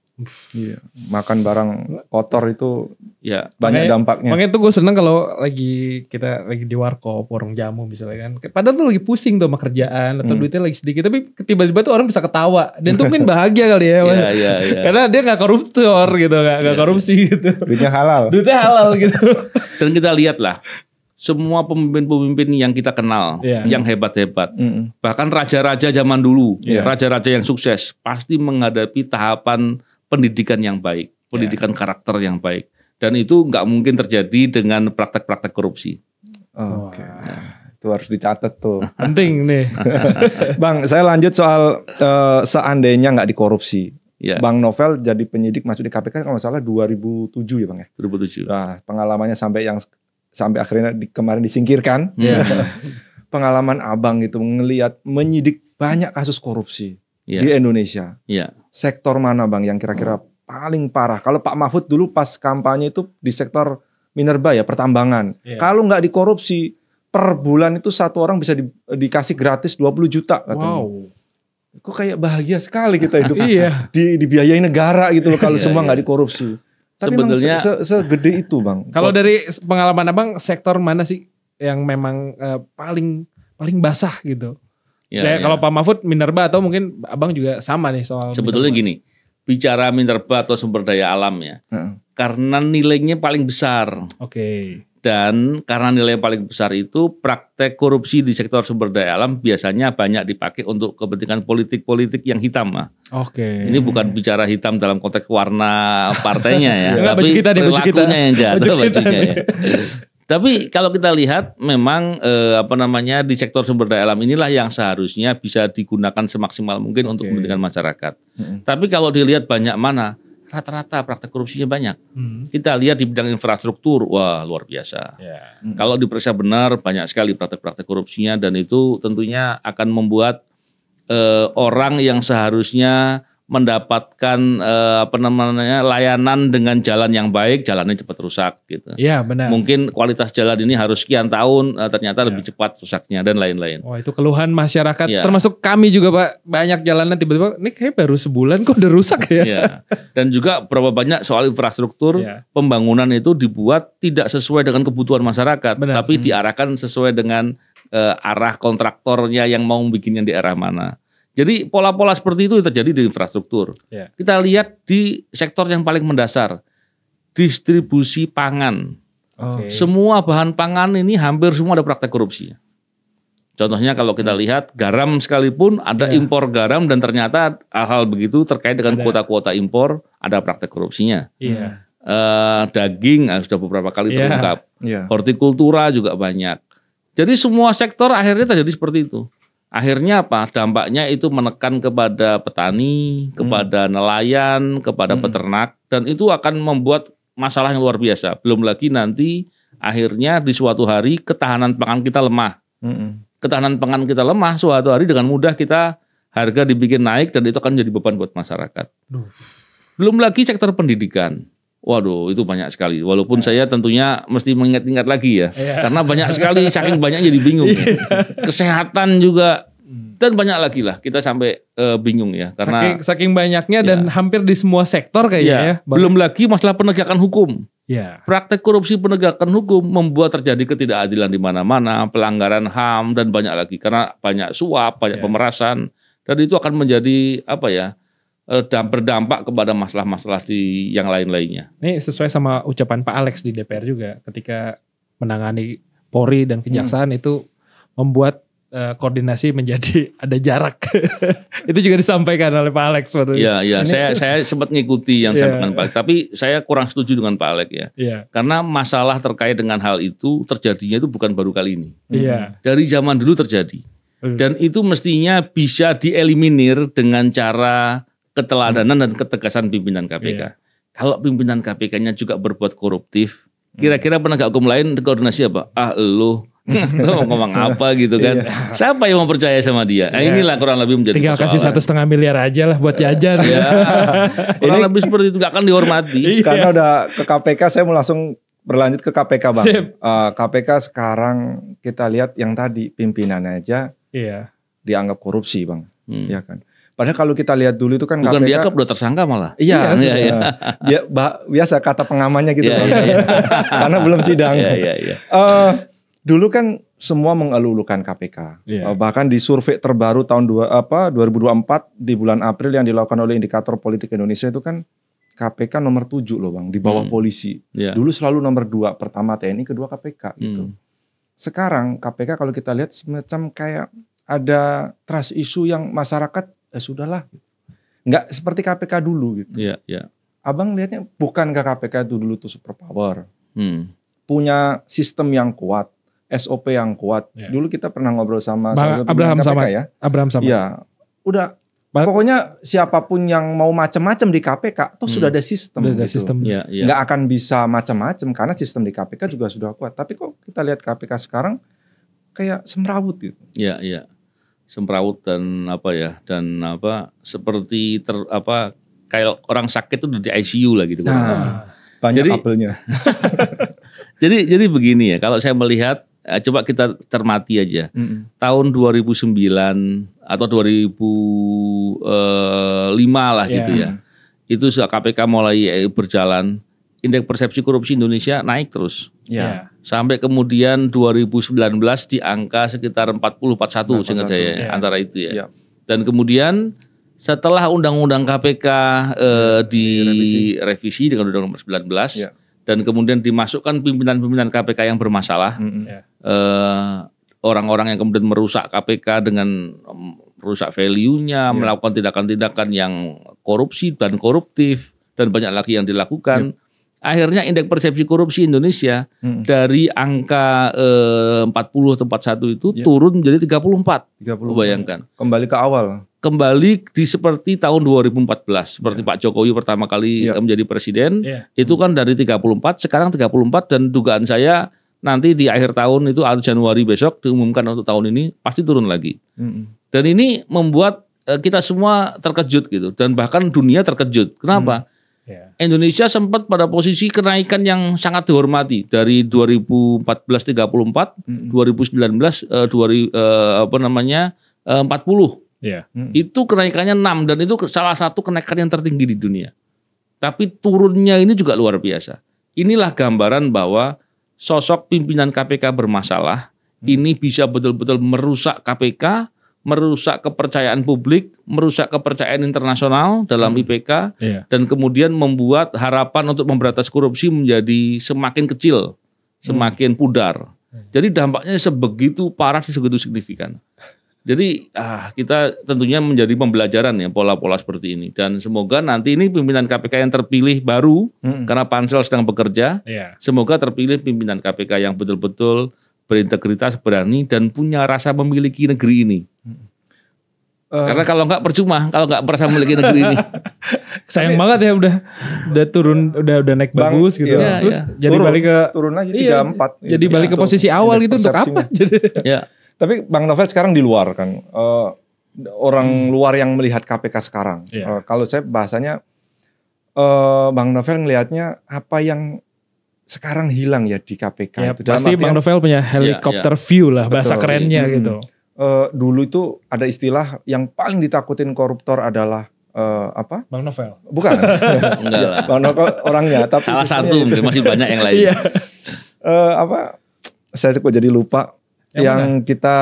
Iya, makan barang kotor itu ya banyak makanya, dampaknya. Makanya tuh gue seneng kalau lagi kita lagi di warkop, warung jamu misalnya kan. Padahal tuh lagi pusing tuh sama kerjaan atau hmm. duitnya lagi sedikit, tapi tiba-tiba tuh orang bisa ketawa dan tuh mungkin bahagia kali ya. Iya, iya, iya. Karena dia nggak koruptor gitu, gak iya, korupsi ya. gitu. Duitnya halal. Duitnya halal gitu. dan kita lihat lah semua pemimpin-pemimpin yang kita kenal, yeah. yang hebat-hebat, mm. bahkan raja-raja zaman dulu, iya. raja-raja yeah. yang sukses, pasti menghadapi tahapan pendidikan yang baik, ya. pendidikan yeah. karakter yang baik. Dan itu nggak mungkin terjadi dengan praktek-praktek korupsi. Oke. Okay. Ya. Itu harus dicatat tuh. Penting nih. Bang, saya lanjut soal uh, seandainya nggak dikorupsi. Yeah. Bang Novel jadi penyidik masuk di KPK kalau salah 2007 ya Bang ya? 2007. Nah, pengalamannya sampai yang sampai akhirnya di, kemarin disingkirkan. Yeah. Pengalaman Abang itu melihat menyidik banyak kasus korupsi yeah. di Indonesia. Iya. Yeah sektor mana Bang yang kira-kira hmm. paling parah? Kalau Pak Mahfud dulu pas kampanye itu di sektor minerba ya, pertambangan. Yeah. Kalau nggak dikorupsi, per bulan itu satu orang bisa di, dikasih gratis 20 juta katanya. Wow. Kok kayak bahagia sekali kita hidup iya. di dibiayai negara gitu loh kalau iya, semua iya. nggak iya. dikorupsi. Tapi Sebetulnya se, segede itu, Bang. Kalau dari pengalaman Abang sektor mana sih yang memang uh, paling paling basah gitu? Ya, ya, ya. kalau Pak Mahfud minerba atau mungkin Abang juga sama nih soal Sebetulnya minerba. gini, bicara minerba atau sumber daya alam ya. Uh -uh. Karena nilainya paling besar. Oke. Okay. Dan karena nilai yang paling besar itu praktek korupsi di sektor sumber daya alam biasanya banyak dipakai untuk kepentingan politik-politik yang hitam lah. Oke. Ini bukan bicara hitam dalam konteks warna partainya ya, tapi kita nih, perilakunya kita. yang jahat bajunya ya. Tapi kalau kita lihat memang eh, apa namanya di sektor sumber daya alam inilah yang seharusnya bisa digunakan semaksimal mungkin untuk kepentingan masyarakat. Hmm. Tapi kalau dilihat banyak mana rata-rata praktek korupsinya banyak. Hmm. Kita lihat di bidang infrastruktur wah luar biasa. Yeah. Hmm. Kalau diperiksa benar banyak sekali praktek-praktek korupsinya dan itu tentunya akan membuat eh, orang yang seharusnya mendapatkan eh, apa namanya layanan dengan jalan yang baik, jalannya cepat rusak gitu. Iya benar. Mungkin kualitas jalan ini harus sekian tahun, eh, ternyata ya. lebih iya. cepat rusaknya dan lain-lain. Wah itu keluhan masyarakat, ya. termasuk kami juga pak. Banyak jalanan tiba-tiba, ini kayak baru sebulan kok udah rusak ya. ya. Dan juga berapa banyak soal infrastruktur ya. pembangunan itu dibuat tidak sesuai dengan kebutuhan masyarakat, benar. tapi hmm. diarahkan sesuai dengan eh, arah kontraktornya yang mau bikinnya di arah mana. Jadi pola-pola seperti itu terjadi di infrastruktur. Yeah. Kita lihat di sektor yang paling mendasar, distribusi pangan. Okay. Semua bahan pangan ini hampir semua ada praktek korupsi. Contohnya kalau kita hmm. lihat garam sekalipun ada yeah. impor garam dan ternyata hal-hal begitu terkait dengan kuota-kuota impor ada praktek korupsinya. Yeah. Iya. Hmm. Uh, daging uh, sudah beberapa kali iya. terungkap. Iya. Hortikultura juga banyak. Jadi semua sektor akhirnya terjadi seperti itu. Akhirnya apa? Dampaknya itu menekan kepada petani, hmm. kepada nelayan, kepada hmm. peternak dan itu akan membuat masalah yang luar biasa. Belum lagi nanti akhirnya di suatu hari ketahanan pangan kita lemah. Hmm. Ketahanan pangan kita lemah suatu hari dengan mudah kita harga dibikin naik dan itu akan jadi beban buat masyarakat. Duh. Belum lagi sektor pendidikan. Waduh, itu banyak sekali. Walaupun ya. saya tentunya mesti mengingat-ingat lagi ya, yeah. karena banyak sekali, saking banyak jadi bingung. Ya. Iya. Kesehatan juga hmm. dan banyak lagi lah kita sampai uh, bingung ya karena saking, saking banyaknya ya. dan iya. hampir di semua sektor kayaknya ya. ya belum lagi masalah penegakan hukum. Ya. Praktek korupsi penegakan hukum membuat terjadi ketidakadilan di mana-mana, pelanggaran HAM dan banyak lagi karena banyak suap, banyak ya. pemerasan dan itu akan menjadi apa ya? Eh, dan berdampak kepada masalah-masalah di yang lain-lainnya. Ini sesuai sama ucapan Pak Alex di DPR juga ketika menangani Polri dan Kejaksaan hmm. itu membuat eh, koordinasi menjadi ada jarak. itu juga disampaikan oleh Pak Alex waktu Iya, iya. Saya saya sempat ngikuti yang ya. sampaikan Pak, tapi saya kurang setuju dengan Pak Alex ya. ya. Karena masalah terkait dengan hal itu terjadinya itu bukan baru kali ini. Iya. Hmm. Dari zaman dulu terjadi. Iya. Dan itu mestinya bisa dieliminir dengan cara keteladanan dan hmm. ketegasan pimpinan KPK. Yeah. Kalau pimpinan KPK-nya juga berbuat koruptif, kira-kira penegak hukum lain koordinasi apa? Ah, lu lo mau ngomong apa gitu kan? Iya. Siapa yang mau percaya sama dia? Nah, inilah kurang lebih menjadi tinggal persoalan. kasih satu setengah miliar aja lah buat iya. jajan. ya. kurang Ini, lebih seperti itu gak akan dihormati. Iya. Karena udah ke KPK, saya mau langsung berlanjut ke KPK bang. Uh, eh, KPK sekarang kita lihat yang tadi pimpinannya aja iya. dianggap korupsi bang, hmm. ya kan? Padahal kalau kita lihat dulu itu kan Bukan KPK dianggap udah tersangka malah. Iya, iya, iya. Ya, biasa kata pengamannya gitu. Iya, iya, iya. Karena belum sidang. Iya, iya, iya. Uh, dulu kan semua mengelulukan KPK. Uh, iya. eh, Bahkan di survei terbaru tahun dua, apa 2024 di bulan April yang dilakukan oleh Indikator Politik Indonesia itu kan KPK nomor 7 loh Bang, di bawah hmm. polisi. Iya. Dulu selalu nomor 2, pertama TNI, kedua KPK gitu. hmm. gitu. Sekarang KPK kalau kita lihat semacam kayak ada trust issue yang masyarakat ya sudahlah. Nggak seperti KPK dulu gitu. Iya, iya. Abang lihatnya bukan ke KPK itu dulu tuh superpower. Hmm. Punya sistem yang kuat, SOP yang kuat. Yeah. Dulu kita pernah ngobrol sama Abraham KPK sama ya. Abraham sama. Iya. Udah ba pokoknya siapapun yang mau macam macem di KPK toh hmm. sudah ada sistem sudah gitu. sistem. Ya, ya. Nggak akan bisa macam macem karena sistem di KPK juga sudah kuat. Tapi kok kita lihat KPK sekarang kayak semrawut gitu. Iya, iya semrawut dan apa ya dan apa seperti ter apa kayak orang sakit tuh di ICU lah gitu. Nah, nah banyak jadi, kabelnya. jadi jadi begini ya, kalau saya melihat eh, coba kita termati aja. Mm -hmm. Tahun 2009 atau 2005 eh, lah yeah. gitu iya. ya. Itu KPK mulai eh, berjalan indeks persepsi korupsi Indonesia naik terus. Ya. Sampai kemudian 2019 di angka sekitar 40 41 seingat saya ya. Iya. antara itu ya. ya. Dan kemudian setelah undang-undang KPK eh, iya, revisi dengan undang-undang 19 ya. dan kemudian dimasukkan pimpinan-pimpinan KPK yang bermasalah. eh, orang-orang yang kemudian merusak KPK dengan merusak value-nya, yeah. melakukan tindakan-tindakan yang korupsi dan koruptif dan banyak lagi yang dilakukan. Yeah akhirnya indeks persepsi korupsi Indonesia hmm. dari angka eh, empat puluh tempat satu itu ya. turun menjadi 34. puluh Bayangkan. Kembali ke awal. Kembali di seperti tahun 2014 seperti ya. Pak Jokowi pertama kali ya. menjadi presiden ya. itu kan dari 34 sekarang 34 dan dugaan saya nanti di akhir tahun itu atau Januari besok diumumkan untuk tahun ini pasti turun lagi. Hmm. Dan ini membuat eh, kita semua terkejut gitu dan bahkan dunia terkejut. Kenapa? Hmm Yeah. Indonesia sempat pada posisi kenaikan yang sangat dihormati dari 2014 34, mm -hmm. 2019 uh, 2000 uh, apa namanya eh, Uh, 40. Yeah. Mm -hmm. Itu kenaikannya 6 dan itu salah satu kenaikan yang tertinggi di dunia. Tapi turunnya ini juga luar biasa. Inilah gambaran bahwa sosok pimpinan KPK bermasalah mm -hmm. ini bisa betul-betul merusak KPK merusak kepercayaan publik, merusak kepercayaan internasional dalam hmm. IPK, yeah. dan kemudian membuat harapan untuk memberantas korupsi menjadi semakin kecil, hmm. semakin hmm. pudar. Jadi dampaknya sebegitu parah, sebegitu signifikan. Jadi ah, kita tentunya menjadi pembelajaran ya pola-pola seperti ini dan semoga nanti ini pimpinan KPK yang terpilih baru hmm. karena pansel sedang bekerja, yeah. semoga terpilih pimpinan KPK yang betul-betul berintegritas, berani dan punya rasa memiliki negeri ini. Uh, Karena kalau nggak percuma, kalau nggak merasa memiliki negeri ini. Sayang Tapi, banget ya udah udah turun iya. udah udah naik bang, bagus gitu. Iya, Terus iya. jadi turun, balik ke turun lagi iya, empat. Jadi iya, balik ke posisi awal gitu untuk apa? Jadi. ya. Tapi Bang Novel sekarang di luar kan. Uh, orang hmm. luar yang melihat KPK sekarang. Yeah. Iya. Uh, kalau saya bahasanya uh, Bang Novel ngelihatnya apa yang sekarang hilang ya di KPK ya, itu. pasti Bang Novel punya iya, helikopter ya, view lah bahasa Betul. kerennya iya, gitu uh, dulu itu ada istilah yang paling ditakutin koruptor adalah uh, apa? Bang Novel. Bukan. Enggak lah. Bang Novel orangnya, tapi salah satu itu. masih banyak yang lain. uh, apa? Saya kok jadi lupa. Yang, yang kita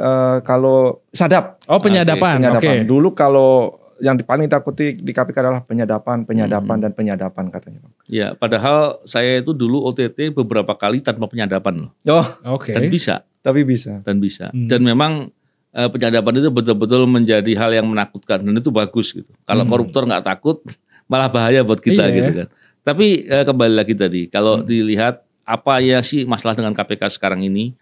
uh, kalau sadap. Oh penyadapan. Penyadapan. Okay. Dulu kalau yang paling takuti di KPK adalah penyadapan, penyadapan hmm. dan penyadapan katanya bang. Iya, padahal saya itu dulu OTT beberapa kali tanpa penyadapan loh. Oh, oke. Okay. Dan bisa. Tapi bisa. Dan bisa. Hmm. Dan memang uh, penyadapan itu betul-betul menjadi hal yang menakutkan dan itu bagus gitu. Kalau hmm. koruptor nggak takut, malah bahaya buat kita iya. Ya. gitu kan. Tapi uh, kembali lagi tadi, kalau hmm. dilihat apa ya sih masalah dengan KPK sekarang ini?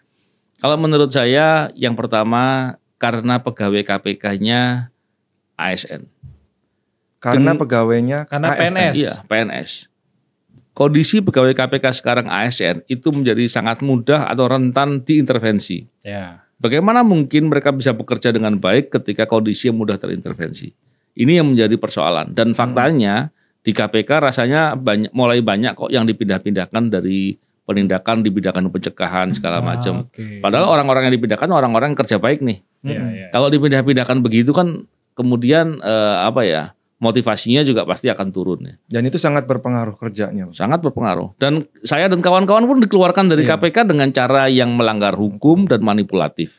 Kalau menurut saya yang pertama karena pegawai KPK-nya ASN. Karena Dengan, pegawainya karena ASN. PNS. Iya, PNS. Kondisi pegawai KPK sekarang ASN itu menjadi sangat mudah atau rentan diintervensi. Ya. Bagaimana mungkin mereka bisa bekerja dengan baik ketika kondisi yang mudah terintervensi? Ini yang menjadi persoalan dan hmm. faktanya di KPK rasanya banyak mulai banyak kok yang dipindah-pindahkan dari penindakan di bidang pencegahan segala ah, macam. okay. Padahal orang-orang yang dipindahkan orang-orang kerja baik nih. Hmm. Ya, ya, ya. Kalau dipindah-pindahkan begitu kan kemudian eh, apa ya motivasinya juga pasti akan turun ya. Dan itu sangat berpengaruh kerjanya. Sangat berpengaruh. Dan saya dan kawan-kawan pun dikeluarkan dari iya. KPK dengan cara yang melanggar hukum dan manipulatif.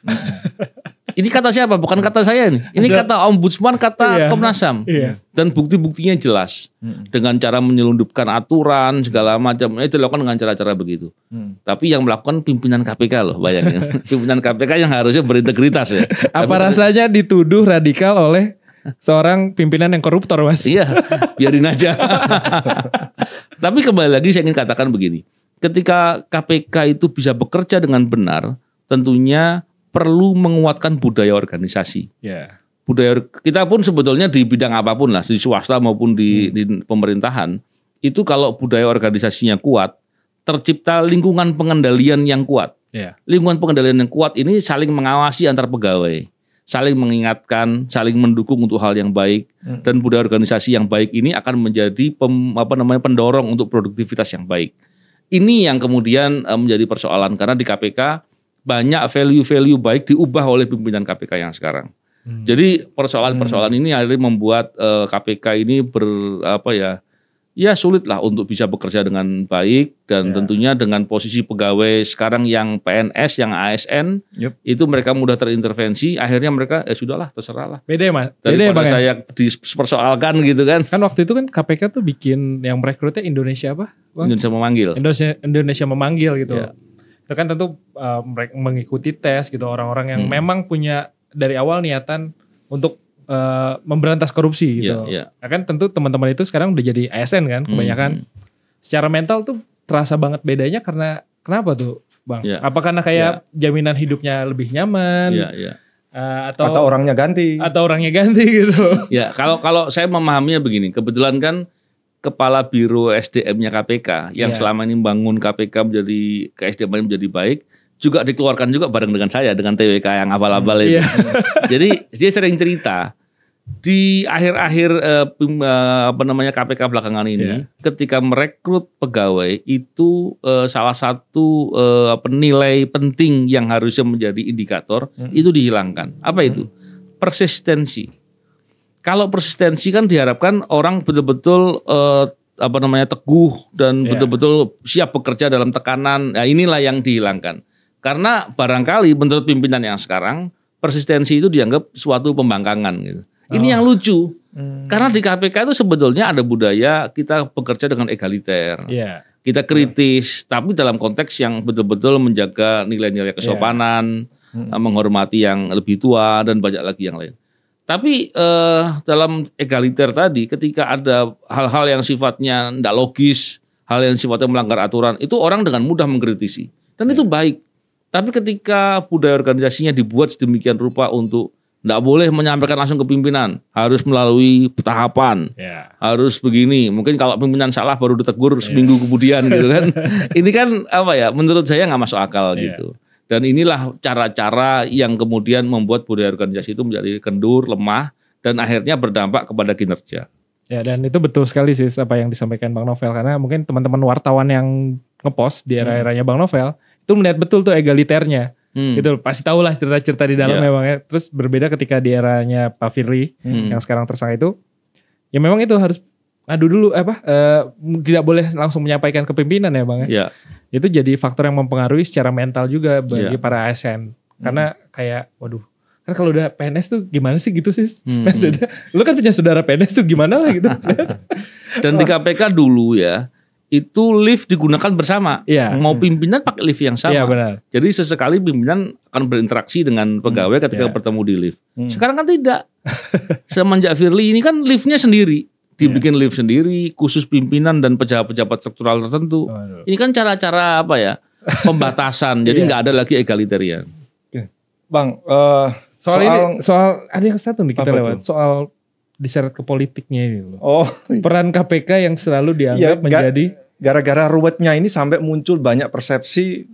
Ini kata siapa? Bukan kata saya ini. Ini Ada, kata ombudsman, kata iya, Komnas HAM. Iya. Dan bukti-buktinya jelas. Hmm. Dengan cara menyelundupkan aturan segala macam itu dilakukan dengan cara-cara begitu. Hmm. Tapi yang melakukan pimpinan KPK loh, bayangin. pimpinan KPK yang harusnya berintegritas ya. Apa rasanya dituduh radikal oleh seorang pimpinan yang koruptor, Mas? Iya, biarin aja. Tapi kembali lagi saya ingin katakan begini. Ketika KPK itu bisa bekerja dengan benar, tentunya perlu menguatkan budaya organisasi. Yeah. Budaya kita pun sebetulnya di bidang apapun lah, di swasta maupun di, hmm. di pemerintahan, itu kalau budaya organisasinya kuat, tercipta lingkungan pengendalian yang kuat. Yeah. Lingkungan pengendalian yang kuat ini saling mengawasi antar pegawai, saling mengingatkan, saling mendukung untuk hal yang baik, hmm. dan budaya organisasi yang baik ini akan menjadi pem, apa namanya pendorong untuk produktivitas yang baik. Ini yang kemudian eh, menjadi persoalan karena di KPK banyak value-value baik diubah oleh pimpinan KPK yang sekarang. Hmm. Jadi persoalan-persoalan hmm. ini akhirnya membuat uh, eh, KPK ini ber apa ya? Ya sulit lah untuk bisa bekerja dengan baik dan yeah. tentunya dengan posisi pegawai sekarang yang PNS, yang ASN, yep. itu mereka mudah terintervensi. Akhirnya mereka ya eh, sudahlah terserah lah. Beda mas. Daripada Bede, ya? saya dipersoalkan gitu kan. Kan waktu itu kan KPK tuh bikin yang merekrutnya Indonesia apa? Bang? Indonesia memanggil. Indonesia Indonesia memanggil gitu. Yeah itu kan tentu uh, mengikuti tes gitu orang-orang yang hmm. memang punya dari awal niatan untuk uh, memberantas korupsi gitu. Yeah, yeah. Nah, kan tentu teman-teman itu sekarang udah jadi ASN kan hmm, kebanyakan. Hmm. Secara mental tuh terasa banget bedanya karena kenapa tuh, Bang? Yeah. Apa karena kayak yeah. jaminan hidupnya lebih nyaman? Yeah, yeah. Uh, atau, atau orangnya ganti atau orangnya ganti gitu ya kalau kalau saya memahaminya begini kebetulan kan kepala biro SDM-nya KPK yang yeah. selama ini membangun KPK menjadi ke SDM menjadi baik juga dikeluarkan juga bareng dengan saya dengan TWK yang abal-abal hmm, itu. Yeah. Jadi dia sering cerita di akhir-akhir eh, eh apa namanya KPK belakangan ini yeah. ketika merekrut pegawai itu eh, salah satu eh, penilai penting yang harusnya menjadi indikator -hmm. itu dihilangkan. Apa -hmm. itu? Persistensi kalau persistensi kan diharapkan orang betul-betul eh, apa namanya teguh dan iya. betul-betul siap bekerja dalam tekanan. Nah, inilah yang dihilangkan. Karena barangkali menurut pimpinan yang sekarang persistensi itu dianggap suatu pembangkangan gitu. Ini oh. yang lucu. Hmm. Karena di KPK itu sebetulnya ada budaya kita bekerja dengan egaliter. Yeah. Kita kritis, yeah. tapi dalam konteks yang betul-betul menjaga nilai-nilai iya. kesopanan, yeah. Hmm. menghormati yang lebih tua dan banyak lagi yang lain. Tapi eh, dalam egaliter tadi, ketika ada hal-hal yang sifatnya tidak logis, hal yang sifatnya melanggar aturan, itu orang dengan mudah mengkritisi dan itu ya. baik. Tapi ketika budaya organisasinya dibuat sedemikian rupa untuk tidak boleh menyampaikan langsung ke pimpinan, harus melalui tahapan, yeah. harus begini. Mungkin kalau pimpinan salah baru ditegur yeah. seminggu kemudian gitu kan. Ini kan apa ya? Menurut saya nggak masuk akal yeah. gitu. Dan inilah cara-cara yang kemudian membuat budaya organisasi itu menjadi kendur, lemah, dan akhirnya berdampak kepada kinerja. Ya dan itu betul sekali sih apa yang disampaikan Bang Novel karena mungkin teman-teman wartawan yang ngepost di era-eranya hmm. Bang Novel itu melihat betul tuh egaliternya. Hmm. Gitu pasti tau lah cerita-cerita di dalam yeah. memang ya, ya. Terus berbeda ketika di eranya Pak Firly hmm. yang sekarang tersangka itu ya memang itu harus aduh dulu apa eh, tidak boleh langsung menyampaikan ke pimpinan ya Bang ya. Iya itu jadi faktor yang mempengaruhi secara mental juga bagi yeah. para ASN karena hmm. kayak waduh kan kalau udah PNS tuh gimana sih gitu sih hmm. lu kan punya saudara PNS tuh gimana lah gitu dan di KPK dulu ya itu lift digunakan bersama ya. mau pimpinan pakai lift yang sama ya, benar. jadi sesekali pimpinan akan berinteraksi dengan hmm, pegawai ketika ya. bertemu di lift hmm. sekarang kan tidak semenjak Firly ini kan liftnya sendiri dibikin iya. yeah. lift sendiri khusus pimpinan dan pejabat-pejabat struktural tertentu. Aduh. Ini kan cara-cara apa ya? pembatasan. jadi iya. nggak yeah. ada lagi egalitarian. Okay. Bang, uh, soal soal, ini, soal ada yang satu nih kita lewat. Itu? Soal diseret ke politiknya ini loh. Oh. Peran KPK yang selalu iya, dianggap ya, menjadi gara-gara ruwetnya ini sampai muncul banyak persepsi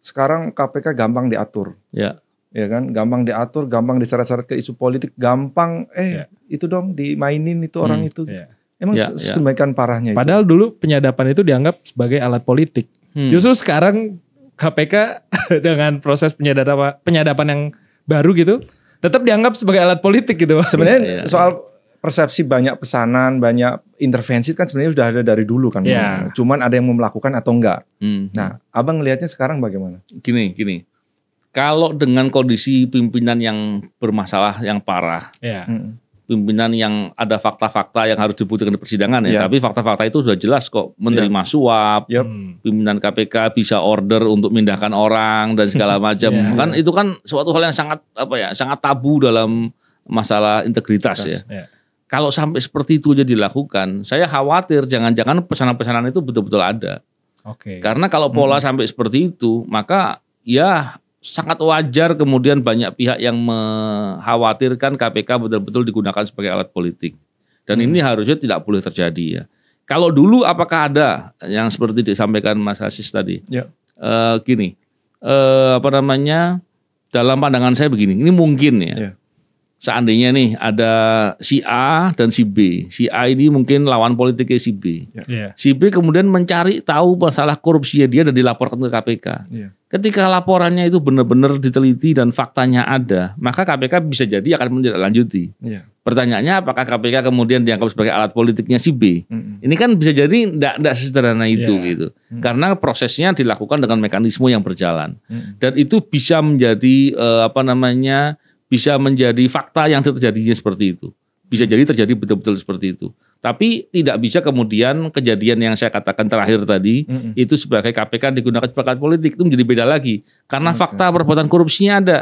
sekarang KPK gampang diatur. Ya ya kan gampang diatur gampang diseret-seret ke isu politik gampang eh yeah. itu dong dimainin itu orang hmm, itu yeah. emang yeah, ya, ya. semaikan yeah. parahnya padahal itu. dulu penyadapan itu dianggap sebagai alat politik hmm. justru sekarang KPK dengan proses penyadapan penyadapan yang baru gitu tetap dianggap sebagai alat politik gitu sebenarnya yeah, yeah, soal persepsi banyak pesanan banyak intervensi kan sebenarnya sudah ada dari dulu kan yeah. cuman ada yang mau melakukan atau enggak hmm. nah abang ngelihatnya sekarang bagaimana gini gini kalau dengan kondisi pimpinan yang bermasalah yang parah, yeah. pimpinan yang ada fakta-fakta yang harus dibuktikan di persidangan ya, iya. tapi fakta-fakta itu sudah jelas kok menerima yeah. suap, yep. Hmm. pimpinan KPK bisa order untuk mindahkan orang dan segala macam, yeah. kan itu kan suatu hal yang sangat apa ya, sangat tabu dalam masalah integritas ya. Yeah. Kalau sampai seperti itu jadi dilakukan, saya khawatir jangan-jangan pesanan-pesanan itu betul-betul ada. Okay. Karena kalau pola hmm. sampai seperti itu, maka ya sangat wajar kemudian banyak pihak yang mengkhawatirkan KPK betul-betul digunakan sebagai alat politik. Dan hmm. ini harusnya tidak boleh terjadi ya. Kalau dulu apakah ada yang seperti disampaikan Mas Hasis tadi? Ya. E, gini, e, apa namanya? Dalam pandangan saya begini, ini mungkin ya. ya seandainya nih ada si A dan si B. Si A ini mungkin lawan politiknya si B. Yeah. Iya. Si B kemudian mencari tahu masalah korupsi dia dan dilaporkan ke KPK. Yeah. Ketika laporannya itu benar-benar diteliti dan faktanya ada, maka KPK bisa jadi akan menindaklanjuti. Yeah. Pertanyaannya apakah KPK kemudian dianggap sebagai alat politiknya si B? Mm-hmm. Ini kan bisa jadi tidak tidak sesederhana iya. itu yeah. gitu. Mm-hmm. Karena prosesnya dilakukan dengan mekanisme yang berjalan. Mm-hmm. Dan itu bisa menjadi uh, apa namanya? bisa menjadi fakta yang terjadinya seperti itu. Bisa jadi terjadi betul-betul seperti itu. Tapi tidak bisa kemudian kejadian yang saya katakan terakhir tadi mm -hmm. itu sebagai KPK digunakan sebagai politik itu menjadi beda lagi karena okay. fakta perbuatan korupsinya ada.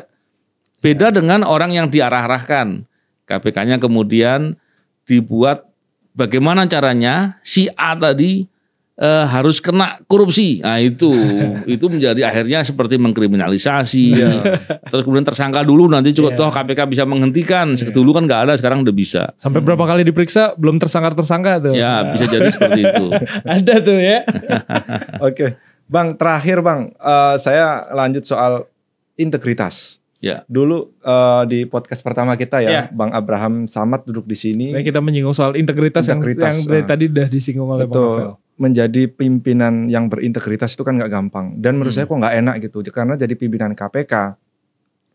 Beda yeah. dengan orang yang diarah-arahkan. KPK-nya kemudian dibuat bagaimana caranya si A tadi uh, harus kena korupsi. Nah itu, itu menjadi akhirnya seperti mengkriminalisasi. ya. Terus kemudian tersangka dulu nanti cukup yeah. toh KPK bisa menghentikan. Yeah. Dulu kan nggak ada, sekarang udah bisa. Sampai berapa kali diperiksa belum tersangka-tersangka tuh. Ya nah. bisa jadi seperti itu. ada tuh ya. Oke. Okay. Bang, terakhir Bang, uh, saya lanjut soal integritas. Ya. Dulu uh, di podcast pertama kita ya, ya, Bang Abraham Samad duduk di sini. Nah, kita menyinggung soal integritas, integritas yang, yang uh, tadi udah disinggung oleh betul. Bang Novel. Menjadi pimpinan yang berintegritas itu kan nggak gampang. Dan menurut hmm. saya kok nggak enak gitu, karena jadi pimpinan KPK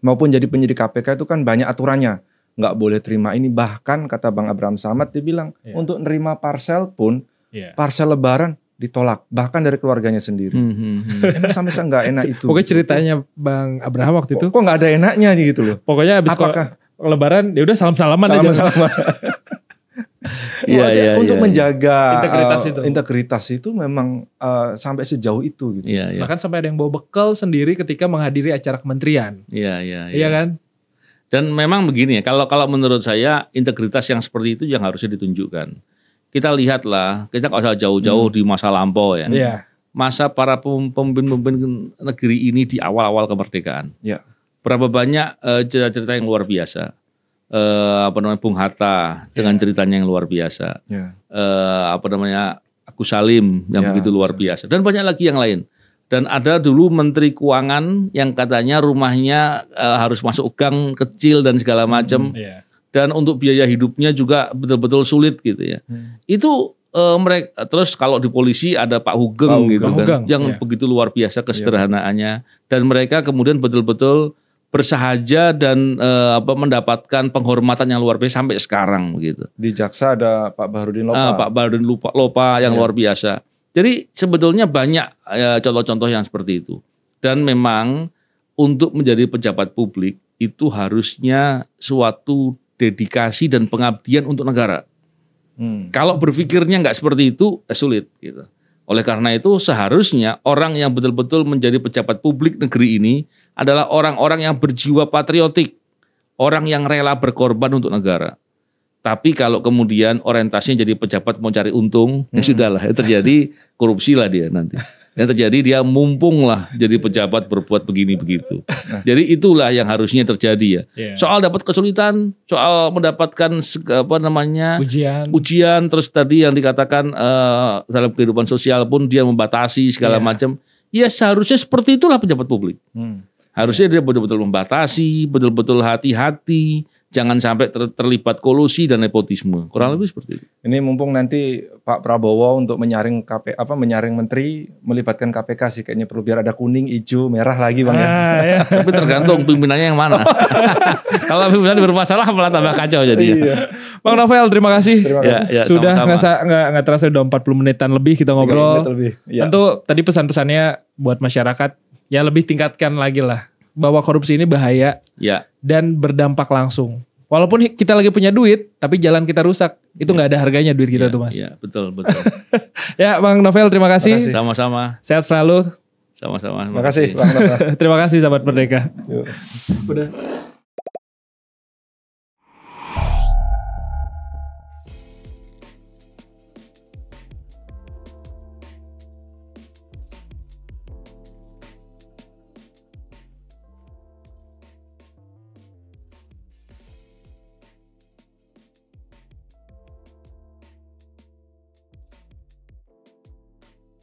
maupun jadi penyidik KPK itu kan banyak aturannya. Nggak boleh terima ini. Bahkan kata Bang Abraham Samad dibilang ya. untuk nerima parsel pun, ya. parsel Lebaran ditolak bahkan dari keluarganya sendiri. Hmm, -hmm. Emang hmm. sampai nggak enak itu. Pokoknya gitu. ceritanya Bang Abraham waktu itu. Kok nggak ada enaknya gitu loh. Pokoknya abis Apakah? Kalau lebaran ya udah salam-salaman salam aja. Salam-salaman. Iya, iya, untuk ya, menjaga ya. integritas eh, itu. Uh, integritas itu memang uh, sampai sejauh itu gitu. Ya, ya. Bahkan sampai ada yang bawa bekal sendiri ketika menghadiri acara kementerian. Iya, iya, iya. ya, kan? Dan memang begini ya, kalau kalau menurut saya integritas yang seperti itu yang harusnya ditunjukkan kita lihatlah, kita kalau usah jauh-jauh hmm. di masa lampau ya. Yeah. Masa para pemimpin-pemimpin negeri ini di awal-awal kemerdekaan. Yeah. Berapa banyak eh, cerita-cerita uh, yang luar biasa. Uh, apa namanya Bung Hatta dengan yeah. ceritanya yang luar biasa. Yeah. Iya. Uh, apa namanya Aku Salim yang yeah, begitu luar biasa dan banyak lagi yang lain. Dan ada dulu Menteri Keuangan yang katanya rumahnya uh, harus masuk gang kecil dan segala macam. Hmm, yeah dan untuk biaya hidupnya juga betul-betul sulit gitu ya. Hmm. Itu uh, eh, mereka terus kalau di polisi ada Pak Hugeng Pak gitu Hugeng, gitu kan yang yeah. begitu luar biasa iya. kesederhanaannya yeah. dan mereka kemudian betul-betul bersahaja dan uh, apa mendapatkan penghormatan yang luar biasa sampai sekarang gitu. Di jaksa ada Pak Baharudin Lopa. Uh, Pak Baharudin Lopa, Lopa yang yeah. luar biasa. Jadi sebetulnya banyak contoh eh, contoh-contoh yang seperti itu. Dan memang untuk menjadi pejabat publik itu harusnya suatu dedikasi dan pengabdian untuk negara. Hmm. Kalau berpikirnya nggak seperti itu, eh, sulit. Gitu. Oleh karena itu seharusnya orang yang betul-betul menjadi pejabat publik negeri ini adalah orang-orang yang berjiwa patriotik, orang yang rela berkorban untuk negara. Tapi kalau kemudian orientasinya jadi pejabat mau cari untung, ya hmm. ya sudahlah, ya terjadi korupsi lah dia nanti. yang terjadi dia mumpung lah jadi pejabat berbuat begini begitu. Nah. Jadi itulah yang harusnya terjadi ya. Iya. Soal dapat kesulitan, soal mendapatkan apa namanya ujian, ujian terus tadi yang dikatakan uh, dalam kehidupan sosial pun dia membatasi segala yeah. macam. Ya seharusnya seperti itulah pejabat publik. Hmm. Harusnya dia betul-betul membatasi, betul-betul hati-hati jangan sampai ter terlibat kolusi dan nepotisme. Kurang lebih seperti itu. Ini mumpung nanti Pak Prabowo untuk menyaring KP apa menyaring menteri melibatkan KPK sih kayaknya perlu biar ada kuning, hijau, merah lagi Bang ya. ah, ya. ya. Tapi tergantung pimpinannya yang mana. Kalau pimpinan bermasalah malah tambah kacau jadinya. Iya. Bang Novel, terima kasih. Terima kasih. Ya, ya, Sudah nggak terasa udah 40 menitan lebih kita ngobrol. Menit lebih. Ya. Tentu tadi pesan-pesannya buat masyarakat ya lebih tingkatkan lagi lah bahwa korupsi ini bahaya ya. dan berdampak langsung. Walaupun kita lagi punya duit, tapi jalan kita rusak. Itu ya. nggak ya. ada harganya duit kita ya, tuh mas. Iya betul betul. ya Bang Novel terima kasih. Sama-sama. Sehat selalu. Sama-sama. Terima kasih terima kasih sahabat Merdeka. Udah.